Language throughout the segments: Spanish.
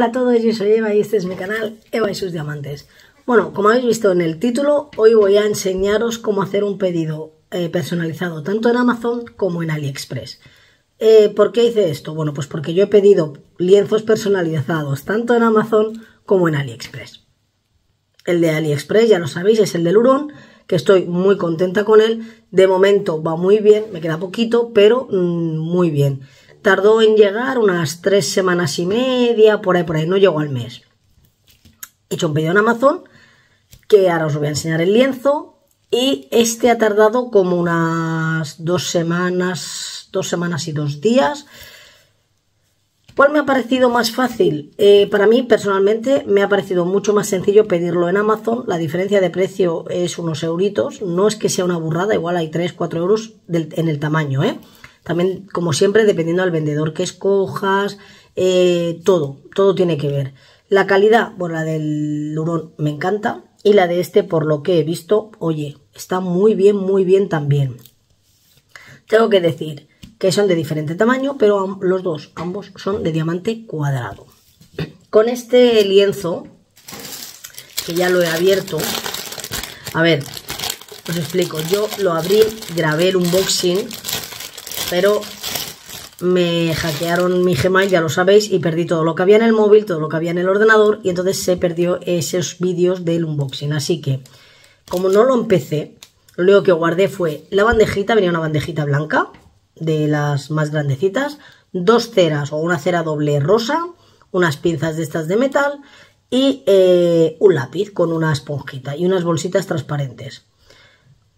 Hola a todos, yo soy Eva y este es mi canal Eva y sus diamantes. Bueno, como habéis visto en el título, hoy voy a enseñaros cómo hacer un pedido eh, personalizado tanto en Amazon como en AliExpress. Eh, ¿Por qué hice esto? Bueno, pues porque yo he pedido lienzos personalizados tanto en Amazon como en AliExpress. El de AliExpress, ya lo sabéis, es el de Hurón, que estoy muy contenta con él. De momento va muy bien, me queda poquito, pero mm, muy bien. Tardó en llegar unas tres semanas y media, por ahí, por ahí, no llegó al mes. He hecho un pedido en Amazon, que ahora os voy a enseñar el lienzo, y este ha tardado como unas dos semanas, dos semanas y dos días. ¿Cuál me ha parecido más fácil? Eh, para mí, personalmente, me ha parecido mucho más sencillo pedirlo en Amazon. La diferencia de precio es unos euritos. No es que sea una burrada, igual hay 3, 4 euros en el tamaño, ¿eh? También, como siempre, dependiendo del vendedor que escojas, eh, todo, todo tiene que ver. La calidad, bueno, la del Lurón me encanta y la de este, por lo que he visto, oye, está muy bien, muy bien también. Tengo que decir que son de diferente tamaño, pero los dos, ambos son de diamante cuadrado. Con este lienzo, que ya lo he abierto, a ver, os explico, yo lo abrí, grabé el unboxing pero me hackearon mi Gmail, ya lo sabéis, y perdí todo lo que había en el móvil, todo lo que había en el ordenador, y entonces se perdió esos vídeos del unboxing. Así que, como no lo empecé, lo único que guardé fue la bandejita, venía una bandejita blanca, de las más grandecitas, dos ceras o una cera doble rosa, unas pinzas de estas de metal y eh, un lápiz con una esponjita y unas bolsitas transparentes.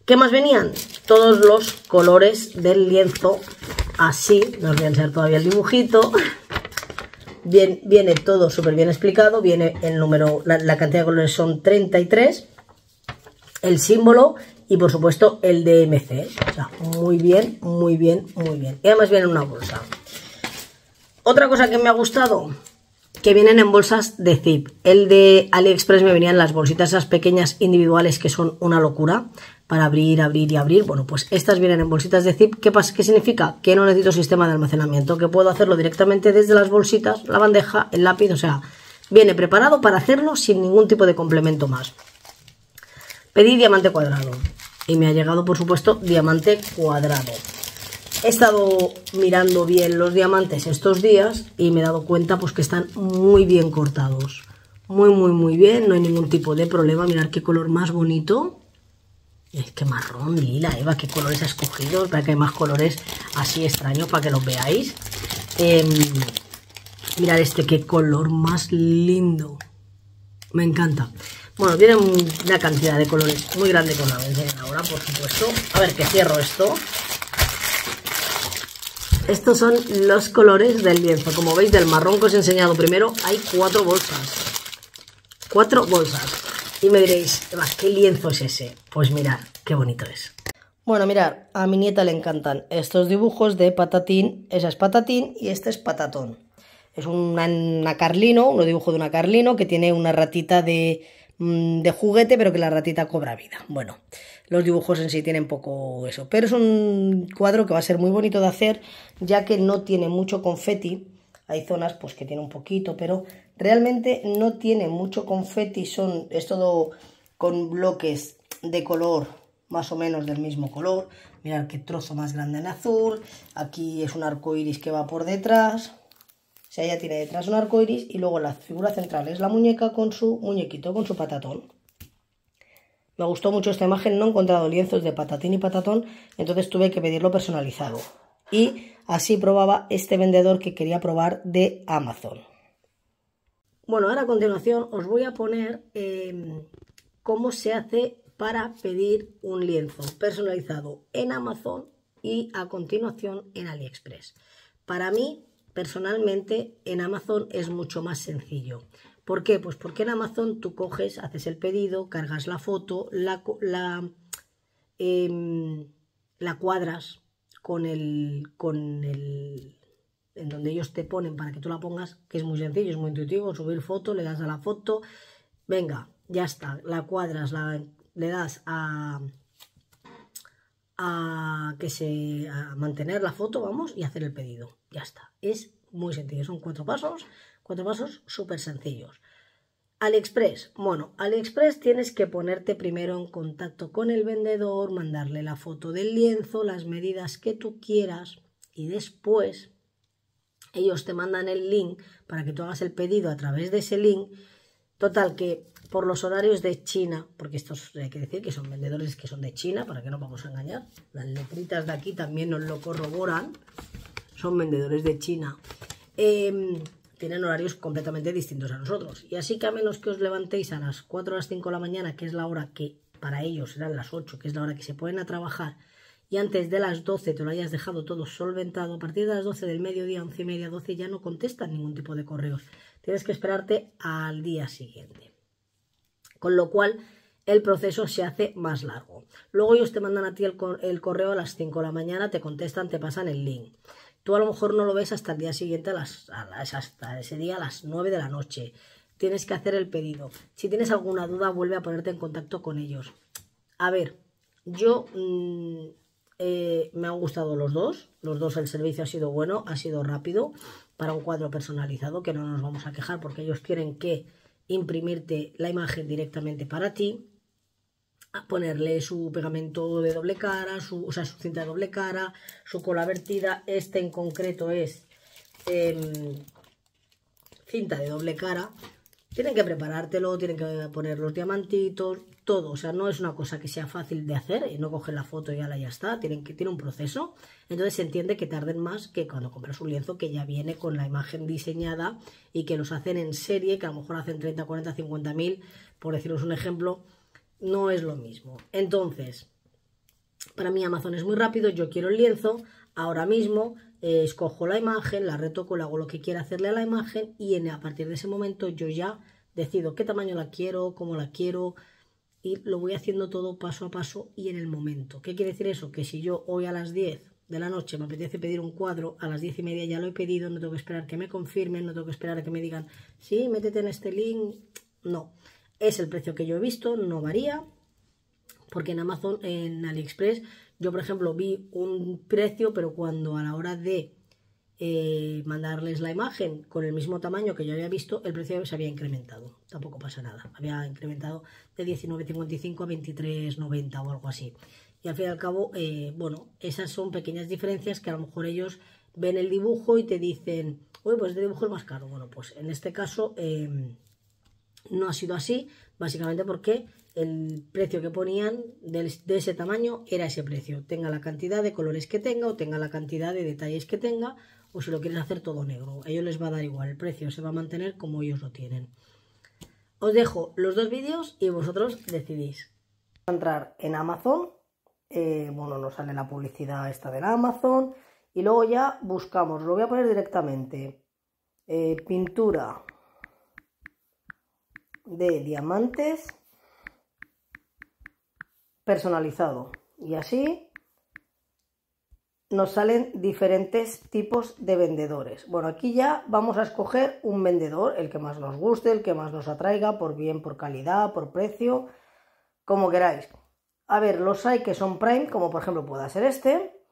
¿Qué más venían? Todos los colores del lienzo, así, nos voy a enseñar todavía el dibujito. viene todo súper bien explicado, viene el número, la, cantidad de colores son 33, el símbolo y por supuesto el DMC. O sea, muy bien, muy bien, muy bien. Y además viene una bolsa. Otra cosa que me ha gustado, que vienen en bolsas de zip. El de AliExpress me venían las bolsitas esas pequeñas individuales que son una locura para abrir, abrir y abrir. Bueno, pues estas vienen en bolsitas de zip. ¿Qué, pasa? ¿Qué significa? Que no necesito sistema de almacenamiento, que puedo hacerlo directamente desde las bolsitas, la bandeja, el lápiz, o sea, viene preparado para hacerlo sin ningún tipo de complemento más. Pedí diamante cuadrado y me ha llegado, por supuesto, diamante cuadrado. He estado mirando bien los diamantes estos días y me he dado cuenta pues que están muy bien cortados. Muy, muy, muy bien. No hay ningún tipo de problema. Mirar qué color más bonito. Es que marrón, lila, Eva, qué colores ha escogido Para que hay más colores así extraños para que los veáis. Mirar em, mirad este, qué color más lindo. Me encanta. Bueno, tienen una cantidad de colores muy grande con la ahora, por supuesto. A ver, que cierro esto. Estos son los colores del lienzo. Como veis, del marrón que os he enseñado primero, hay cuatro bolsas. Cuatro bolsas. Y me diréis, ¿qué lienzo es ese? Pues mirad, qué bonito es. Bueno, mirad, a mi nieta le encantan estos dibujos de patatín. Esa es patatín y este es patatón. Es un carlino, un dibujo de una carlino que tiene una ratita de Mm, de juguete, pero que la ratita cobra vida. Bueno, los dibujos en sí tienen poco eso, pero es un cuadro que va a ser muy bonito de hacer, ya que no tiene mucho confeti. Hay zonas pues que tiene un poquito, pero realmente no tiene mucho confeti, son es todo con bloques de color más o menos del mismo color. Mirad qué trozo más grande en azul. Aquí es un arco iris que va por detrás. O sea, ella tiene detrás un arco iris y luego la figura central es la muñeca con su muñequito, con su patatón. Me gustó mucho esta imagen, no he encontrado lienzos de patatín y patatón, entonces tuve que pedirlo personalizado. Y así probaba este vendedor que quería probar de Amazon. Bueno, ahora a continuación os voy a poner em, cómo se hace para pedir un lienzo personalizado en Amazon y a continuación en AliExpress. Para mí Personalmente en Amazon es mucho más sencillo. ¿Por qué? Pues porque en Amazon tú coges, haces el pedido, cargas la foto, em, la, cuadras con el, con el en donde ellos te ponen para que tú la pongas, que es muy sencillo, es muy intuitivo, subir foto, le das a la foto, venga, ya está, la cuadras, le das a, a, que se, mantener la foto, vamos, y hacer el pedido. Ya está. Es muy sencillo. Son cuatro pasos, cuatro pasos súper sencillos. AliExpress. Bueno, AliExpress tienes que ponerte primero en contacto con el vendedor, mandarle la foto del lienzo, las medidas que tú quieras y después ellos te mandan el link para que tú hagas el pedido a través de ese link. Total, que por los horarios de China, porque estos hay que decir que son vendedores que son de China, para que no vamos a engañar. Las letritas de aquí también nos lo corroboran. Son vendedores de China. Em, tienen horarios completamente distintos a nosotros. Y así que a menos que os levantéis a las 4 o las 5 de la mañana, que es la hora que para ellos eran las 8, que es la hora que se pueden a trabajar, y antes de las 12 te lo hayas dejado todo solventado, a partir de las 12 del mediodía, 11 y media, 12 ya no contestan ningún tipo de correos. Tienes que esperarte al día siguiente con lo cual el proceso se hace más largo. Luego ellos te mandan a ti el, correo a las 5 de la mañana, te contestan, te pasan el link. Tú a lo mejor no lo ves hasta el día siguiente, a las, hasta ese día a las 9 de la noche. Tienes que hacer el pedido. Si tienes alguna duda, vuelve a ponerte en contacto con ellos. A ver, yo mm, eh, me han gustado los dos. Los dos el servicio ha sido bueno, ha sido rápido para un cuadro personalizado que no nos vamos a quejar porque ellos quieren que imprimirte la imagen directamente para ti, a ponerle su pegamento de doble cara, su, o sea, su cinta de doble cara, su cola vertida. Este en concreto es em, cinta de doble cara. Tienen que preparártelo, tienen que poner los diamantitos, todo, o sea, no es una cosa que sea fácil de hacer, eh, no coges la foto y la ya está, tienen que, tiene un proceso, entonces se entiende que tarden más que cuando compras un lienzo que ya viene con la imagen diseñada y que los hacen en serie, que a lo mejor hacen 30, 40, 50 mil, por deciros un ejemplo, no es lo mismo. Entonces, para mí Amazon es muy rápido, yo quiero el lienzo, ahora mismo eh, escojo la imagen, la retoco, le hago lo que quiera hacerle a la imagen y en, a partir de ese momento yo ya decido qué tamaño la quiero, cómo la quiero, y lo voy haciendo todo paso a paso y en el momento. ¿Qué quiere decir eso? Que si yo hoy a las 10 de la noche me apetece pedir un cuadro, a las 10 y media ya lo he pedido, no tengo que esperar que me confirmen, no tengo que esperar a que me digan, sí, métete en este link. No, es el precio que yo he visto, no varía, porque en Amazon, en AliExpress, yo por ejemplo vi un precio, pero cuando a la hora de eh, mandarles la imagen con el mismo tamaño que yo había visto, el precio se había incrementado. Tampoco pasa nada. Había incrementado de 19,55 a 23,90 o algo así. Y al fin y al cabo, eh, bueno, esas son pequeñas diferencias que a lo mejor ellos ven el dibujo y te dicen, uy pues este dibujo es más caro. Bueno, pues en este caso eh, no ha sido así, básicamente porque el precio que ponían de, ese tamaño era ese precio. Tenga la cantidad de colores que tenga o tenga la cantidad de detalles que tenga o si lo quieren hacer todo negro. A ellos les va a dar igual, el precio se va a mantener como ellos lo tienen. Os dejo los dos vídeos y vosotros decidís. a Entrar en Amazon, eh, bueno, nos sale la publicidad esta de Amazon y luego ya buscamos, lo voy a poner directamente, eh, pintura de diamantes personalizado y así nos salen diferentes tipos de vendedores. Bueno, aquí ya vamos a escoger un vendedor, el que más nos guste, el que más nos atraiga, por bien, por calidad, por precio, como queráis. A ver, los hay que son prime, como por ejemplo pueda ser este,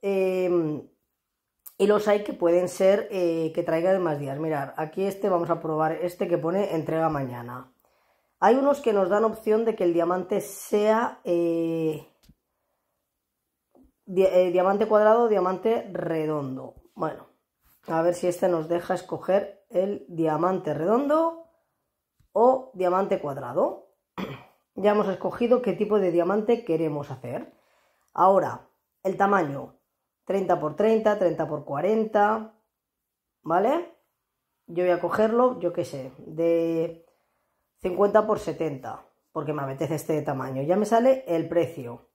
em, y los hay que pueden ser eh, que traigan más días. Mirar, aquí este vamos a probar, este que pone entrega mañana. Hay unos que nos dan opción de que el diamante sea... Eh, eh, diamante cuadrado, diamante redondo. Bueno, a ver si este nos deja escoger el diamante redondo o diamante cuadrado. ya hemos escogido qué tipo de diamante queremos hacer. Ahora, el tamaño, 30 por 30, 30 por 40, ¿vale? Yo voy a cogerlo, yo qué sé, de 50 por 70, porque me apetece este tamaño. Ya me sale el precio.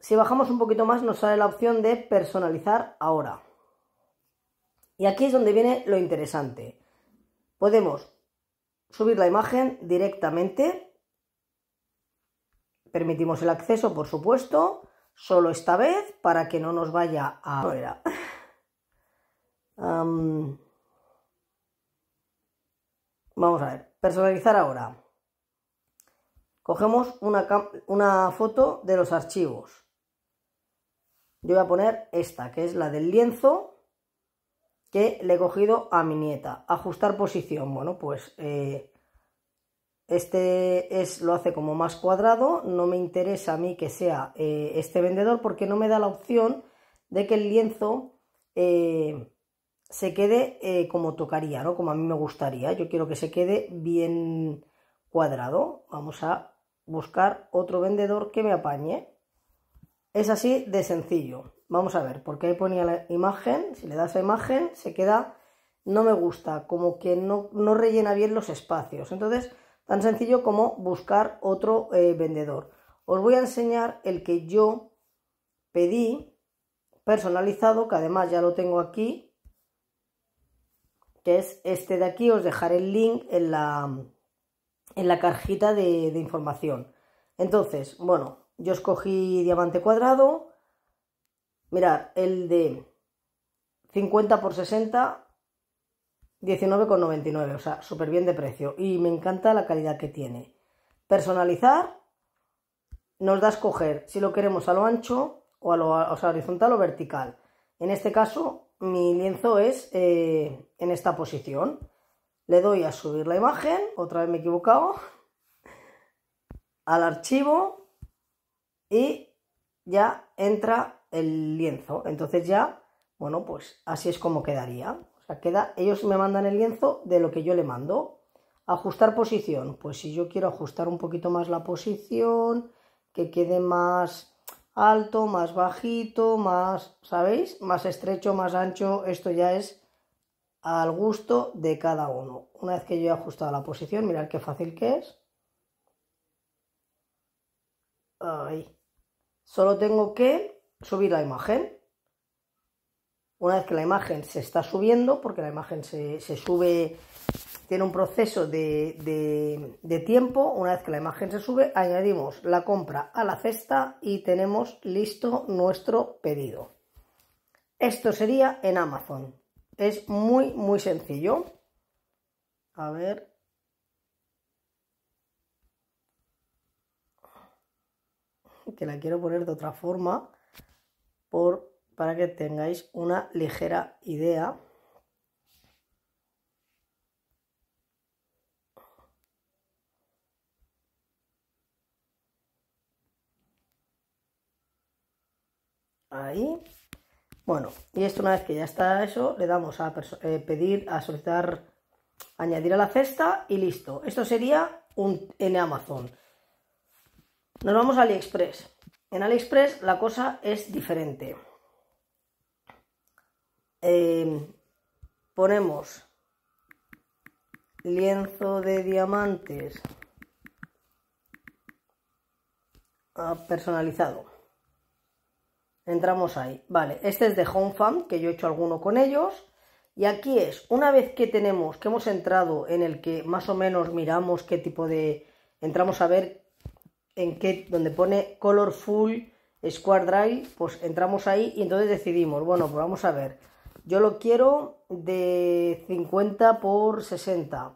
Si bajamos un poquito más nos sale la opción de personalizar ahora. Y aquí es donde viene lo interesante. Podemos subir la imagen directamente. Permitimos el acceso, por supuesto, solo esta vez para que no nos vaya a... Vamos a ver, personalizar ahora. Cogemos una, una foto de los archivos. Yo voy a poner esta, que es la del lienzo que le he cogido a mi nieta. Ajustar posición. Bueno, pues eh, este es, lo hace como más cuadrado. No me interesa a mí que sea eh, este vendedor porque no me da la opción de que el lienzo eh, se quede como tocaría, ¿no? Como a mí me gustaría. Yo quiero que se quede bien cuadrado. Vamos a buscar otro vendedor que me apañe. Es así de sencillo. Vamos a ver, porque ahí ponía la imagen, si le das a imagen se queda no me gusta, como que no, rellena bien los espacios. Entonces, tan sencillo como buscar otro eh, vendedor. Os voy a enseñar el que yo pedí personalizado, que además ya lo tengo aquí, que es este de aquí. Os dejaré el link en la, en la cajita de información. Entonces, bueno, yo escogí diamante cuadrado. Mirad, el de 50 por 60, 19,99. O sea, súper bien de precio. Y me encanta la calidad que tiene. Personalizar nos da a escoger si lo queremos a lo ancho o a lo sea, horizontal o vertical. En este caso, mi lienzo es eh, en esta posición. Le doy a subir la imagen, otra vez me he equivocado, al archivo y ya entra el lienzo. Entonces ya, bueno, pues así es como quedaría. O sea, queda, ellos me mandan el lienzo de lo que yo le mando. Ajustar posición. Pues si yo quiero ajustar un poquito más la posición, que quede más alto, más bajito, más, ¿sabéis? Más estrecho, más ancho. Esto ya es al gusto de cada uno. Una vez que yo he ajustado la posición, mirad qué fácil que es. Ahí. Solo tengo que subir la imagen. Una vez que la imagen se está subiendo, porque la imagen se, sube, tiene un proceso de, de tiempo, una vez que la imagen se sube, añadimos la compra a la cesta y tenemos listo nuestro pedido. Esto sería en Amazon. Es muy, muy sencillo. A ver, que la quiero poner de otra forma por, para que tengáis una ligera idea. Ahí. Bueno, y esto una vez que ya está eso, le damos a eh, pedir, a solicitar, añadir a la cesta y listo. Esto sería un, en Amazon. Nos vamos a AliExpress. En AliExpress la cosa es diferente. Eh, ponemos lienzo de diamantes ah, personalizado. Entramos ahí. Vale, este es de HomeFam, que yo he hecho alguno con ellos. Y aquí es, una vez que tenemos, que hemos entrado en el que más o menos miramos qué tipo de... Entramos a ver que donde pone Colorful Square Drive, pues entramos ahí y entonces decidimos, bueno, pues vamos a ver, yo lo quiero de 50 por 60,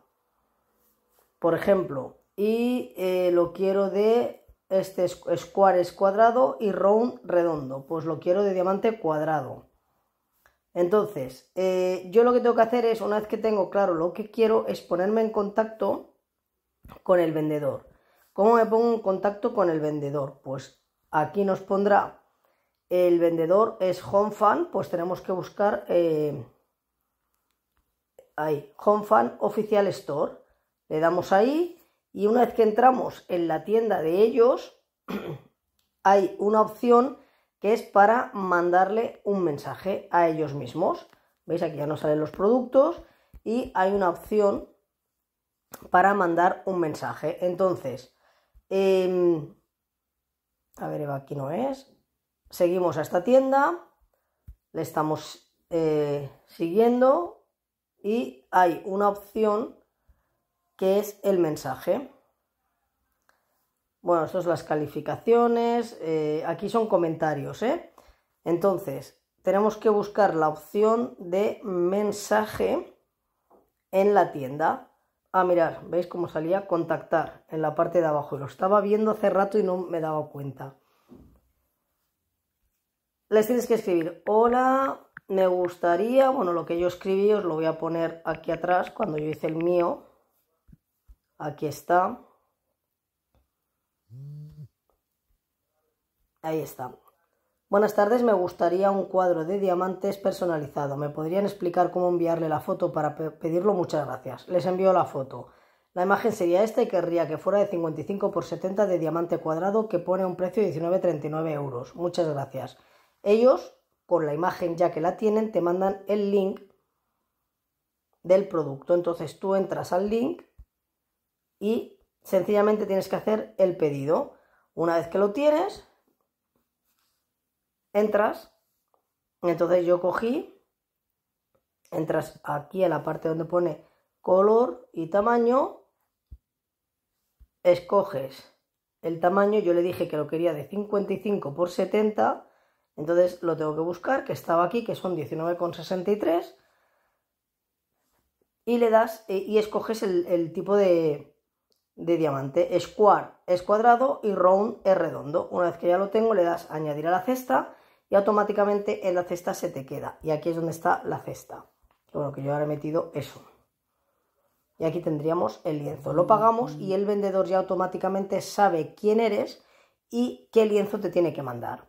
por ejemplo, y eh, lo quiero de este square cuadrado y round redondo, pues lo quiero de diamante cuadrado. Entonces, eh, yo lo que tengo que hacer es, una vez que tengo claro lo que quiero, es ponerme en contacto con el vendedor. ¿Cómo me pongo en contacto con el vendedor? Pues aquí nos pondrá el vendedor es home pues tenemos que buscar eh, ahí, home fan oficial store. Le damos ahí y una vez que entramos en la tienda de ellos, hay una opción que es para mandarle un mensaje a ellos mismos. ¿Veis? Aquí ya nos salen los productos y hay una opción para mandar un mensaje. Entonces, Em, a ver, aquí no es. Seguimos a esta tienda, le estamos eh, siguiendo y hay una opción que es el mensaje. Bueno, esto las calificaciones, eh, aquí son comentarios, ¿eh? Entonces, tenemos que buscar la opción de mensaje en la tienda a mirar, ¿veis cómo salía? Contactar en la parte de abajo. Lo estaba viendo hace rato y no me daba cuenta. Les tienes que escribir, hola, me gustaría, bueno, lo que yo escribí os lo voy a poner aquí atrás cuando yo hice el mío. Aquí está. Ahí está. Buenas tardes, me gustaría un cuadro de diamantes personalizado. ¿Me podrían explicar cómo enviarle la foto para pedirlo? Muchas gracias. Les envío la foto. La imagen sería esta y querría que fuera de 55 por 70 de diamante cuadrado que pone un precio de 19,39 euros. Muchas gracias. Ellos, con la imagen ya que la tienen, te mandan el link del producto. Entonces tú entras al link y sencillamente tienes que hacer el pedido. Una vez que lo tienes, entras, entonces yo cogí, entras aquí a la parte donde pone color y tamaño, escoges el tamaño, yo le dije que lo quería de 55 por 70, entonces lo tengo que buscar, que estaba aquí, que son 19,63, y le das eh, y escoges el, tipo de, de, diamante. Square es cuadrado y round es redondo. Una vez que ya lo tengo, le das añadir a la cesta automáticamente en la cesta se te queda. Y aquí es donde está la cesta. Bueno, que yo ahora he metido eso. Y aquí tendríamos el lienzo. Lo pagamos y el vendedor ya automáticamente sabe quién eres y qué lienzo te tiene que mandar.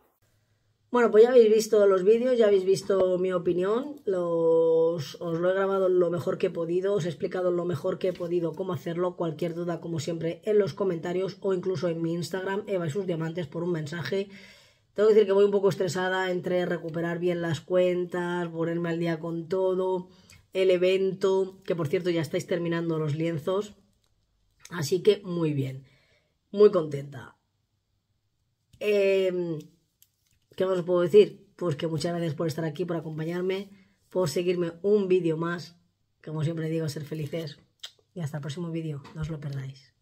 Bueno, pues ya habéis visto los vídeos, ya habéis visto mi opinión, los, os lo he grabado lo mejor que he podido, os he explicado lo mejor que he podido cómo hacerlo, cualquier duda como siempre en los comentarios o incluso en mi Instagram, Eva y sus diamantes por un mensaje tengo que decir que voy un poco estresada entre recuperar bien las cuentas, ponerme al día con todo, el evento, que por cierto ya estáis terminando los lienzos. Así que muy bien, muy contenta. Em, ¿Qué más os puedo decir? Pues que muchas gracias por estar aquí, por acompañarme, por seguirme un vídeo más. Como siempre digo, ser felices. Y hasta el próximo vídeo, no os lo perdáis.